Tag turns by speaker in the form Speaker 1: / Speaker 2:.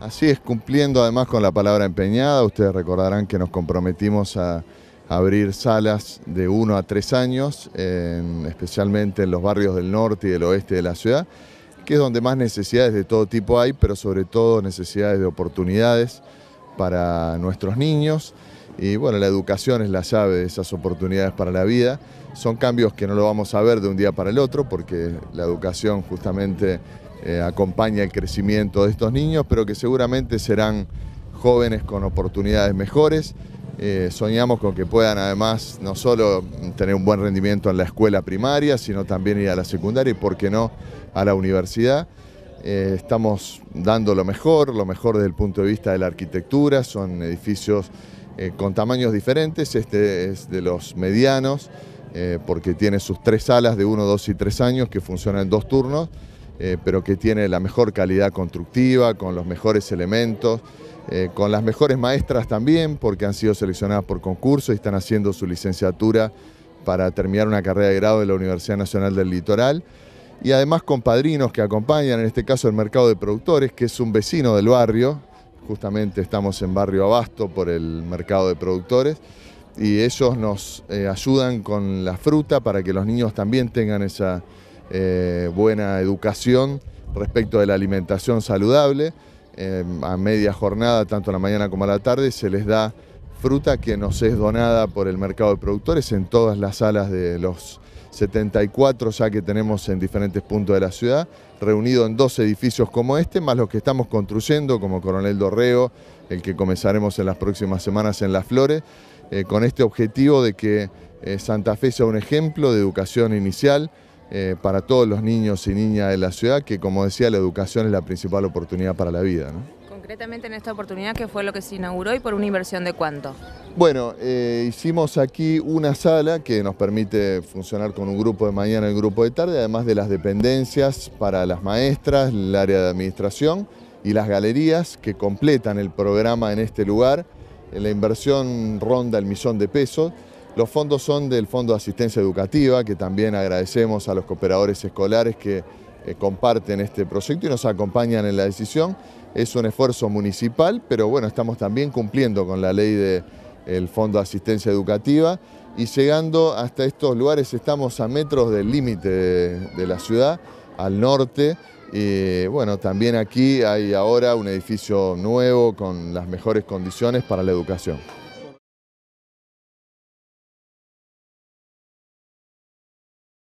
Speaker 1: Así es, cumpliendo además con la palabra empeñada, ustedes recordarán que nos comprometimos a abrir salas de uno a tres años, especialmente en los barrios del norte y del oeste de la ciudad, que es donde más necesidades de todo tipo hay, pero sobre todo necesidades de oportunidades para nuestros niños. Y bueno, la educación es la llave de esas oportunidades para la vida. Son cambios que no lo vamos a ver de un día para el otro, porque la educación justamente eh, acompaña el crecimiento de estos niños, pero que seguramente serán jóvenes con oportunidades mejores. Eh, soñamos con que puedan además no solo tener un buen rendimiento en la escuela primaria, sino también ir a la secundaria y, por qué no, a la universidad. Eh, estamos dando lo mejor, lo mejor desde el punto de vista de la arquitectura, son edificios eh, con tamaños diferentes. Este es de los medianos, eh, porque tiene sus tres salas de uno, dos y tres años que funcionan en dos turnos, eh, pero que tiene la mejor calidad constructiva, con los mejores elementos, con las mejores maestras también, porque han sido seleccionadas por concurso y están haciendo su licenciatura para terminar una carrera de grado de la Universidad Nacional del Litoral y además con padrinos que acompañan, en este caso el mercado de productores, que es un vecino del barrio, justamente estamos en Barrio Abasto por el mercado de productores y ellos nos eh, ayudan con la fruta para que los niños también tengan esa eh, buena educación respecto de la alimentación saludable. Eh, a media jornada, tanto a la mañana como a la tarde, se les da fruta que nos es donada por el mercado de productores en todas las salas de los 74 ya que tenemos en diferentes puntos de la ciudad, reunido en dos edificios como este, más los que estamos construyendo como Coronel Dorreo, el que comenzaremos en las próximas semanas en Las Flores, eh, con este objetivo de que eh, Santa Fe sea un ejemplo de educación inicial, eh, para todos los niños y niñas de la ciudad, que como decía, la educación es la principal oportunidad para la vida. Concretamente en esta oportunidad, ¿qué fue lo que se inauguró y por una inversión de cuánto? Bueno, eh, hicimos aquí una sala que nos permite funcionar con un grupo de mañana y un grupo de tarde, además de las dependencias para las maestras, el área de administración y las galerías que completan el programa en este lugar. La inversión ronda el millón de pesos. Los fondos son del Fondo de Asistencia Educativa, que también agradecemos a los cooperadores escolares que eh, comparten este proyecto y nos acompañan en la decisión. Es un esfuerzo municipal, pero bueno, estamos también cumpliendo con la ley del Fondo de Asistencia Educativa y llegando hasta estos lugares estamos a metros del límite de la ciudad, al norte, y bueno, también aquí hay ahora un edificio nuevo con las mejores condiciones para la educación.